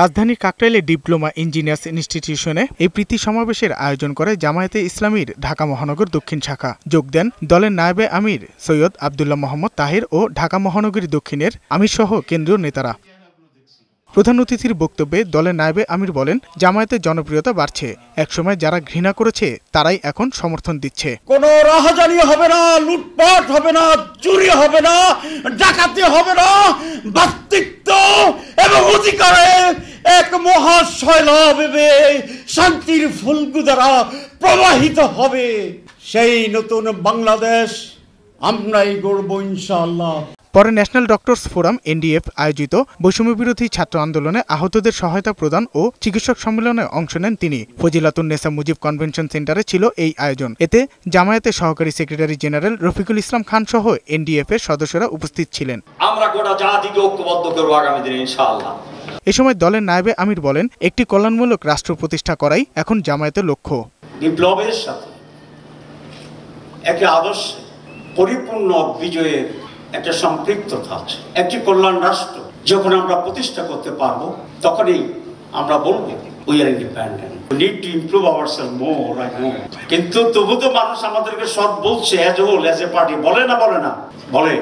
রাজধানীর কাকরাইলে diploma engineers ইনস্টিটিউশনে এই প্রীতি সমাবেশের আয়োজন করে জামায়াতে ইসলামীর ঢাকা মহানগর দক্ষিণ শাখা যোগ দেন দলের নায়বে আমির সৈয়দ আবদুল্লাহ মোহাম্মদ তাহির ও ঢাকা মহানগরী দক্ষিণের আমির সহ কেন্দ্রীয় নেতারা প্রধান অতিথির বক্তব্যে দলের নায়বে আমির বলেন জামায়াতের জনপ্রিয়তা বাড়ছে একসময় যারা ঘৃণা করেছে তারাই এখন সমর্থন দিচ্ছে কোনো রাহাজানি হবে না লুটপাট হবে না চুরি হবে না ডাকাতি হবে না বাত্তিক অধিকারে এক মহাশয় শৈলবে শান্তির ফুলগু দ্বারা প্রবাহিত হবে সেই নতুন বাংলাদেশ আমরাই গড়ব ইনশাআল্লাহ পরে ন্যাশনাল ডক্টরস ফোরাম এনডিএফ আয়োজিত বৈষম্যবিরোধী ছাত্র আন্দোলনে আহতদের সহায়তা প্রদান ও চিকিৎসক সম্মেলনে অংশ নেন তিনি ফজিলাতুন নেসা মুজিব কনভেনশন সেন্টারে ছিল এই আয়োজন এতে জামায়াতের সহকারী সেক্রেটারি জেনারেল রফিকুল ইসলাম খান সহ এনডিএফ এর সদস্যরা উপস্থিত ছিলেন আমরা গোটা জাতিকে ঐক্যবদ্ধ করব আগামী দিনে ইনশাআল্লাহ এ সময় দলের নায়েবে আমির বলেন একটি কল্যাণমূলক রাষ্ট্র প্রতিষ্ঠা করাই এখন জামায়াতের লক্ষ্য বিপ্লবের সাথে একটি আদর্শ পরিপূর্ণ বিজয়ের একটা সম্পৃক্ততা আছে একটি কল্যাণ রাষ্ট্র যখন আমরা প্রতিষ্ঠা করতে পারবো তখনই আমরা বলবো we are independent need to improve our self more কিন্তু তবু তো মানুষ আমাদেরকে বলছে as whole as a party বলে না বলে না বলে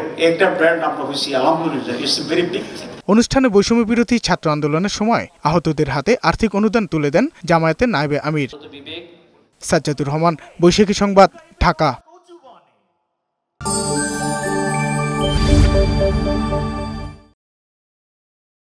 ব্র্যান্ড আমরা হয়েছি আলহামদুলিল্লাহ ইটস ভেরি বিগ অনুষ্ঠানে বৈষম্য বিরোধী ছাত্র আন্দোলনের সময় আহতদের হাতে আর্থিক অনুদান তুলে দেন জামায়াতের নায়েবে আমির সাজ্জাদুর রহমান বৈশাখী সংবাদ ঢাকা